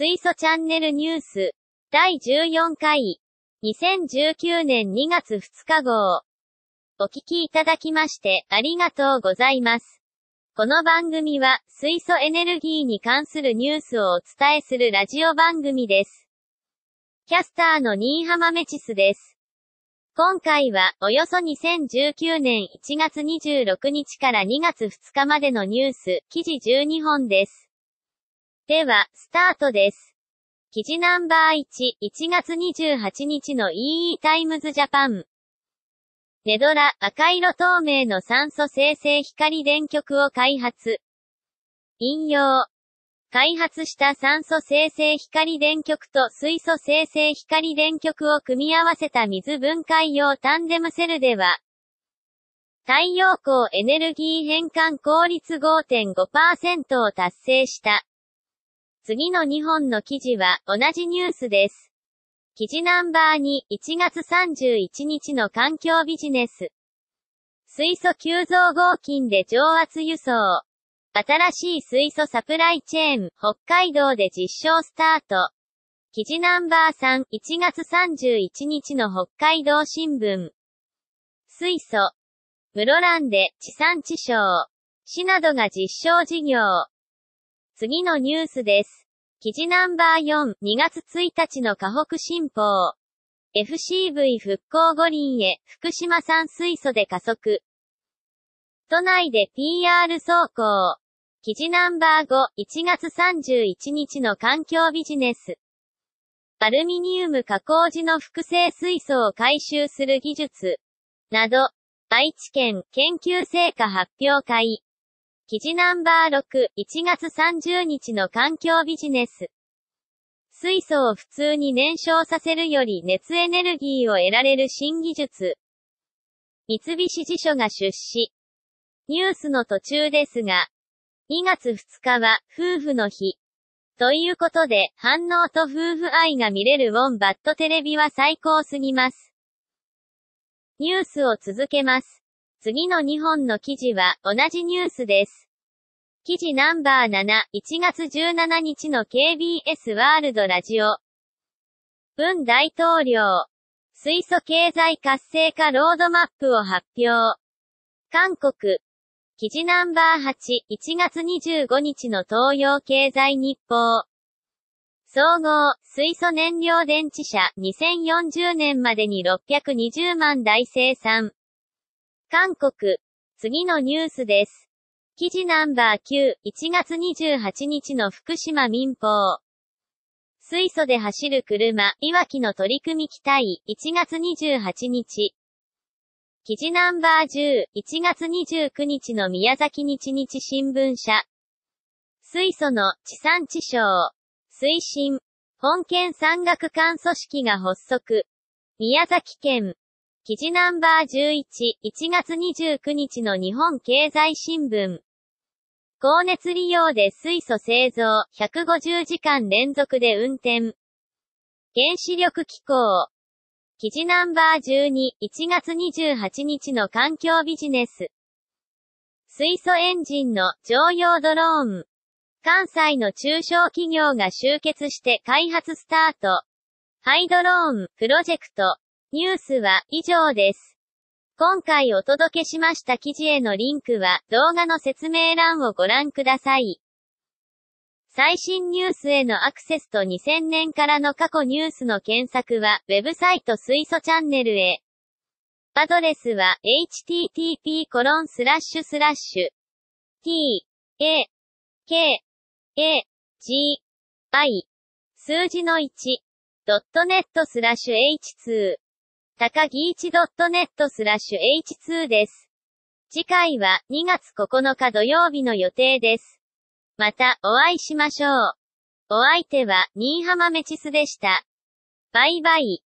水素チャンネルニュース第14回2019年2月2日号お聞きいただきましてありがとうございます。この番組は水素エネルギーに関するニュースをお伝えするラジオ番組です。キャスターの新浜メチスです。今回は、およそ2019年1月26日から2月2日までのニュース、記事12本です。では、スタートです。記事ナンバー1、1月28日の EE タイムズジャパン。ネドラ、赤色透明の酸素生成光電極を開発。引用。開発した酸素生成光電極と水素生成光電極を組み合わせた水分解用タンデムセルでは、太陽光エネルギー変換効率5.5%を達成した。次の2本の記事は同じニュースです。記事ナンバー2、1月31日の環境ビジネス。水素急増合金で上圧輸送。新しい水素サプライチェーン、北海道で実証スタート。記事ナンバー3、1月31日の北海道新聞。水素。室蘭で地産地消。市などが実証事業。次のニュースです。記事ナンバー4、2月1日の河北新報。FCV 復興五輪へ、福島産水素で加速。都内で PR 走行。記事ナンバー5、1月31日の環境ビジネス。アルミニウム加工時の複製水素を回収する技術。など、愛知県研究成果発表会。記事ナンバー6、1月30日の環境ビジネス。水素を普通に燃焼させるより熱エネルギーを得られる新技術。三菱地所が出資。ニュースの途中ですが、2月2日は夫婦の日。ということで、反応と夫婦愛が見れるウォンバットテレビは最高すぎます。ニュースを続けます。次の2本の記事は同じニュースです。記事ナンバー7、1月17日の KBS ワールドラジオ。文大統領。水素経済活性化ロードマップを発表。韓国。記事ナンバー8、1月25日の東洋経済日報。総合、水素燃料電池車2040年までに620万台生産。韓国。次のニュースです。記事ナンバー9、1月28日の福島民放。水素で走る車、いわきの取り組み期待、1月28日。記事ナンバー10、1月29日の宮崎日日新聞社。水素の地産地消。推進。本県山岳館組織が発足。宮崎県、記事ナンバー11、1月29日の日本経済新聞。高熱利用で水素製造、150時間連続で運転。原子力機構。記事ナンバー12、1月28日の環境ビジネス。水素エンジンの常用ドローン。関西の中小企業が集結して開発スタート。ハイドローンプロジェクト。ニュースは以上です。今回お届けしました記事へのリンクは動画の説明欄をご覧ください。最新ニュースへのアクセスと2000年からの過去ニュースの検索は、ウェブサイト水素チャンネルへ。アドレスは http://t, a, k, a, g, i 数字の 1.net スラッシュ h2 高木一 .net スラッシュ H2 です。次回は2月9日土曜日の予定です。またお会いしましょう。お相手は新浜メチスでした。バイバイ。